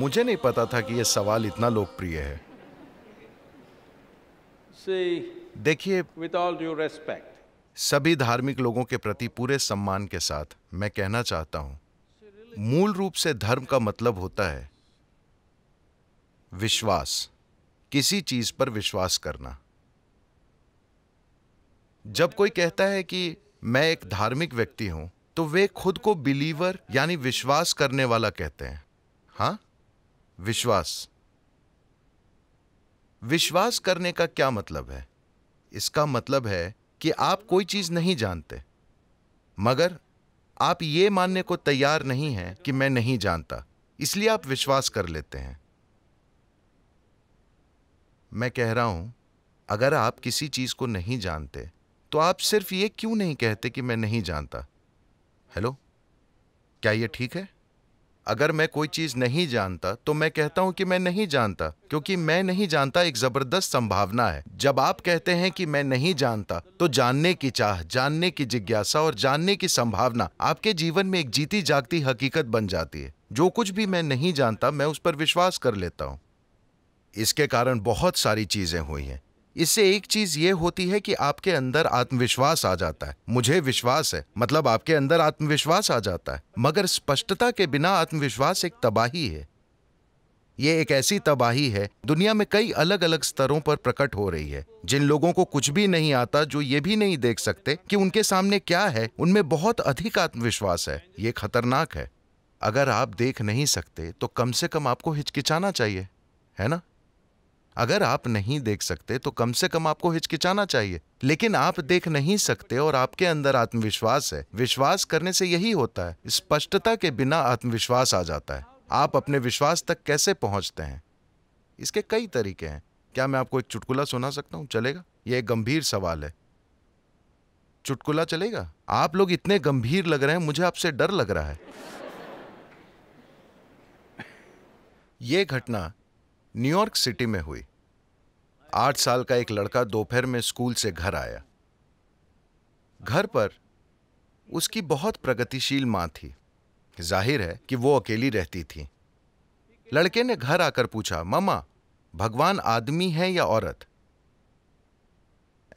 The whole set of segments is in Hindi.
मुझे नहीं पता था कि यह सवाल इतना लोकप्रिय है देखिए विद ऑल ड्यू रेस्पेक्ट सभी धार्मिक लोगों के प्रति पूरे सम्मान के साथ मैं कहना चाहता हूं मूल रूप से धर्म का मतलब होता है विश्वास किसी चीज पर विश्वास करना जब कोई कहता है कि मैं एक धार्मिक व्यक्ति हूं तो वे खुद को बिलीवर यानी विश्वास करने वाला कहते हैं हाँ विश्वास विश्वास करने का क्या मतलब है इसका मतलब है कि आप कोई चीज नहीं जानते मगर आप ये मानने को तैयार नहीं हैं कि मैं नहीं जानता इसलिए आप विश्वास कर लेते हैं मैं कह रहा हूं अगर आप किसी चीज को नहीं जानते तो आप सिर्फ ये क्यों नहीं कहते कि मैं नहीं जानता हेलो क्या यह ठीक है अगर मैं कोई चीज नहीं जानता तो मैं कहता हूं कि मैं नहीं जानता क्योंकि मैं नहीं जानता एक जबरदस्त संभावना है जब आप कहते हैं कि मैं नहीं जानता तो जानने की चाह जानने की जिज्ञासा और जानने की संभावना आपके जीवन में एक जीती जागती हकीकत बन जाती है जो कुछ भी मैं नहीं जानता मैं उस पर विश्वास कर लेता हूं इसके कारण बहुत सारी चीजें हुई हैं इससे एक चीज ये होती है कि आपके अंदर आत्मविश्वास आ जाता है मुझे विश्वास है मतलब आपके अंदर आत्मविश्वास आ जाता है मगर स्पष्टता के बिना आत्मविश्वास एक तबाही है ये एक ऐसी तबाही है दुनिया में कई अलग अलग स्तरों पर प्रकट हो रही है जिन लोगों को कुछ भी नहीं आता जो ये भी नहीं देख सकते कि उनके सामने क्या है उनमें बहुत अधिक आत्मविश्वास है ये खतरनाक है अगर आप देख नहीं सकते तो कम से कम आपको हिचकिचाना चाहिए है ना अगर आप नहीं देख सकते तो कम से कम आपको हिचकिचाना चाहिए लेकिन आप देख नहीं सकते और आपके अंदर आत्मविश्वास है विश्वास करने से यही होता है स्पष्टता के बिना आत्मविश्वास आ जाता है आप अपने विश्वास तक कैसे पहुंचते हैं इसके कई तरीके हैं क्या मैं आपको एक चुटकुला सुना सकता हूं चलेगा यह एक गंभीर सवाल है चुटकुला चलेगा आप लोग इतने गंभीर लग रहे हैं मुझे आपसे डर लग रहा है यह घटना न्यूयॉर्क सिटी में हुई आठ साल का एक लड़का दोपहर में स्कूल से घर आया घर पर उसकी बहुत प्रगतिशील माँ थी जाहिर है कि वो अकेली रहती थी लड़के ने घर आकर पूछा ममा भगवान आदमी है या औरत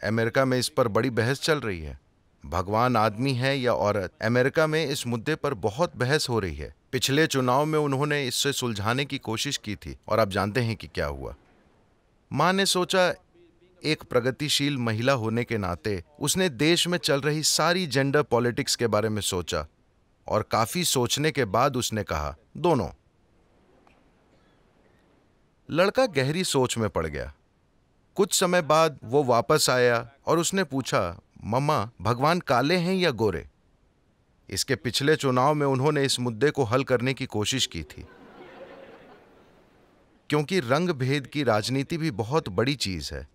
अमेरिका में इस पर बड़ी बहस चल रही है भगवान आदमी है या औरत अमेरिका में इस मुद्दे पर बहुत बहस हो रही है पिछले चुनाव में उन्होंने इससे सुलझाने की कोशिश की थी और आप जानते हैं कि क्या हुआ मां ने सोचा एक प्रगतिशील महिला होने के नाते उसने देश में चल रही सारी जेंडर पॉलिटिक्स के बारे में सोचा और काफी सोचने के बाद उसने कहा दोनों लड़का गहरी सोच में पड़ गया कुछ समय बाद वो वापस आया और उसने पूछा मम्मा भगवान काले हैं या गोरे इसके पिछले चुनाव में उन्होंने इस मुद्दे को हल करने की कोशिश की थी क्योंकि रंग भेद की राजनीति भी बहुत बड़ी चीज है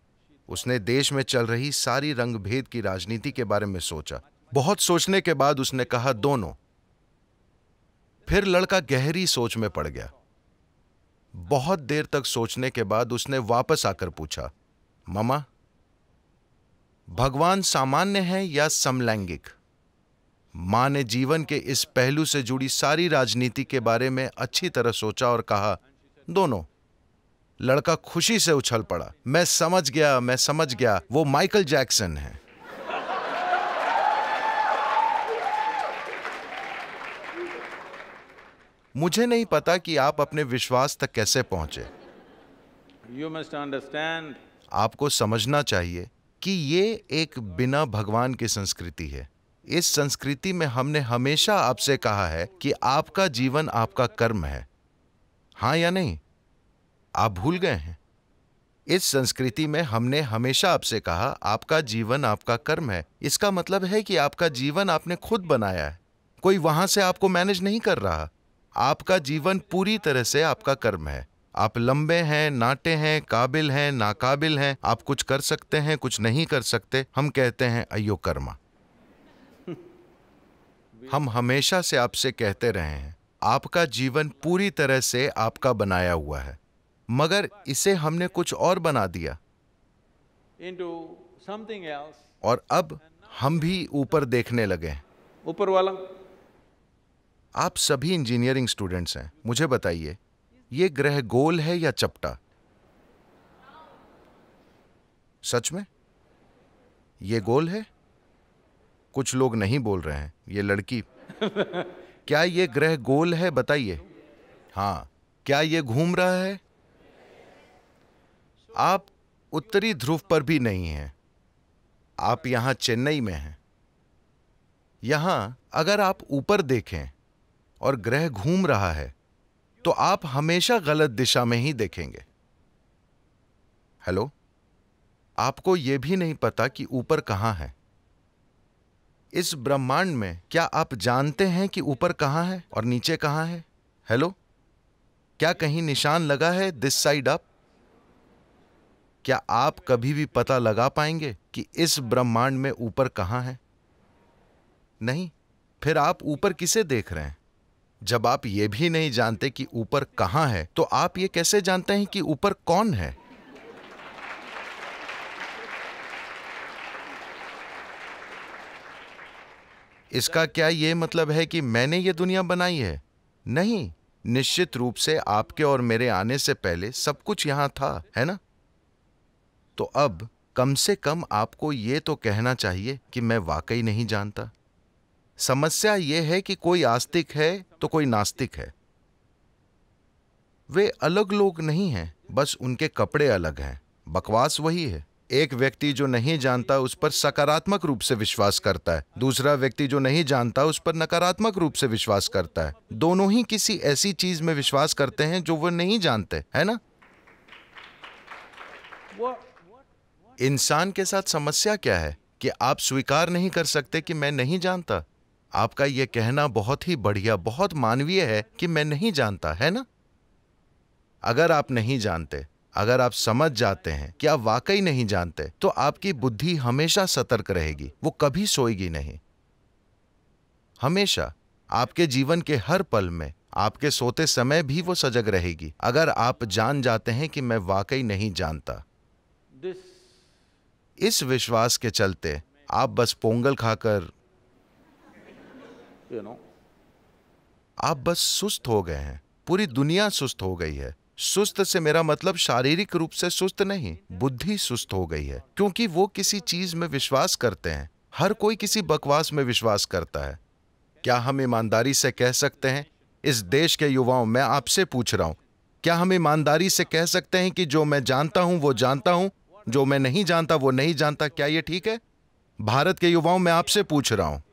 उसने देश में चल रही सारी रंग भेद की राजनीति के बारे में सोचा बहुत सोचने के बाद उसने कहा दोनों फिर लड़का गहरी सोच में पड़ गया बहुत देर तक सोचने के बाद उसने वापस आकर पूछा ममा भगवान सामान्य है या समलैंगिक माँ ने जीवन के इस पहलू से जुड़ी सारी राजनीति के बारे में अच्छी तरह सोचा और कहा दोनों लड़का खुशी से उछल पड़ा मैं समझ गया मैं समझ गया वो माइकल जैक्सन है मुझे नहीं पता कि आप अपने विश्वास तक कैसे पहुंचे यू मस्ट अंडरस्टैंड आपको समझना चाहिए कि ये एक बिना भगवान की संस्कृति है इस संस्कृति में हमने हमेशा आपसे कहा है कि आपका जीवन आपका कर्म है हां या नहीं आप भूल गए हैं इस संस्कृति में हमने हमेशा आपसे कहा आपका जीवन आपका कर्म है इसका मतलब है कि आपका जीवन आपने खुद बनाया है कोई वहां से आपको मैनेज नहीं कर रहा आपका जीवन पूरी तरह से आपका कर्म है आप लंबे हैं नाटे हैं काबिल हैं नाकाबिल हैं आप कुछ कर सकते हैं कुछ नहीं कर सकते हम कहते हैं अयो कर्मा हम हमेशा से आपसे कहते रहे हैं आपका जीवन पूरी तरह से आपका बनाया हुआ है मगर इसे हमने कुछ और बना दिया और अब हम भी ऊपर देखने लगे ऊपर वाला आप सभी इंजीनियरिंग स्टूडेंट्स हैं मुझे बताइए ये ग्रह गोल है या चपटा सच में ये गोल है कुछ लोग नहीं बोल रहे हैं ये लड़की क्या ये ग्रह गोल है बताइए हाँ क्या ये घूम रहा है आप उत्तरी ध्रुव पर भी नहीं हैं आप यहां चेन्नई में हैं यहां अगर आप ऊपर देखें और ग्रह घूम रहा है तो आप हमेशा गलत दिशा में ही देखेंगे हेलो आपको यह भी नहीं पता कि ऊपर कहां है इस ब्रह्मांड में क्या आप जानते हैं कि ऊपर कहाँ है और नीचे कहाँ है हेलो क्या कहीं निशान लगा है दिस साइड अप क्या आप कभी भी पता लगा पाएंगे कि इस ब्रह्मांड में ऊपर कहाँ है नहीं फिर आप ऊपर किसे देख रहे हैं जब आप ये भी नहीं जानते कि ऊपर कहाँ है तो आप ये कैसे जानते हैं कि ऊपर कौन है इसका क्या ये मतलब है कि मैंने ये दुनिया बनाई है नहीं निश्चित रूप से आपके और मेरे आने से पहले सब कुछ यहां था है ना तो अब कम से कम आपको ये तो कहना चाहिए कि मैं वाकई नहीं जानता समस्या यह है कि कोई आस्तिक है तो कोई नास्तिक है वे अलग लोग नहीं हैं बस उनके कपड़े अलग हैं बकवास वही है एक व्यक्ति जो नहीं जानता उस पर सकारात्मक रूप से विश्वास करता है दूसरा व्यक्ति जो नहीं जानता उस पर नकारात्मक रूप से विश्वास करता है दोनों ही किसी ऐसी चीज में विश्वास करते हैं जो वो नहीं जानते है ना इंसान के साथ समस्या क्या है कि आप स्वीकार नहीं कर सकते कि मैं नहीं जानता आपका यह कहना बहुत ही बढ़िया बहुत मानवीय है कि मैं नहीं जानता है ना अगर आप नहीं जानते अगर आप समझ जाते हैं कि आप वाकई नहीं जानते तो आपकी बुद्धि हमेशा सतर्क रहेगी वो कभी सोएगी नहीं हमेशा आपके जीवन के हर पल में आपके सोते समय भी वो सजग रहेगी अगर आप जान जाते हैं कि मैं वाकई नहीं जानता इस विश्वास के चलते आप बस पोंगल खाकर आप बस सुस्त हो गए हैं पूरी दुनिया सुस्त हो गई है सुस्त से मेरा मतलब शारीरिक रूप से सुस्त नहीं बुद्धि सुस्त हो गई है क्योंकि वो किसी चीज में विश्वास करते हैं हर कोई किसी बकवास में विश्वास करता है क्या हम ईमानदारी से कह सकते हैं इस देश के युवाओं मैं आपसे पूछ रहा हूं क्या हम ईमानदारी से कह सकते हैं कि जो मैं जानता हूं वो जानता हूं जो मैं नहीं जानता वो नहीं जानता क्या ये ठीक है भारत के युवाओं मैं आपसे पूछ रहा हूं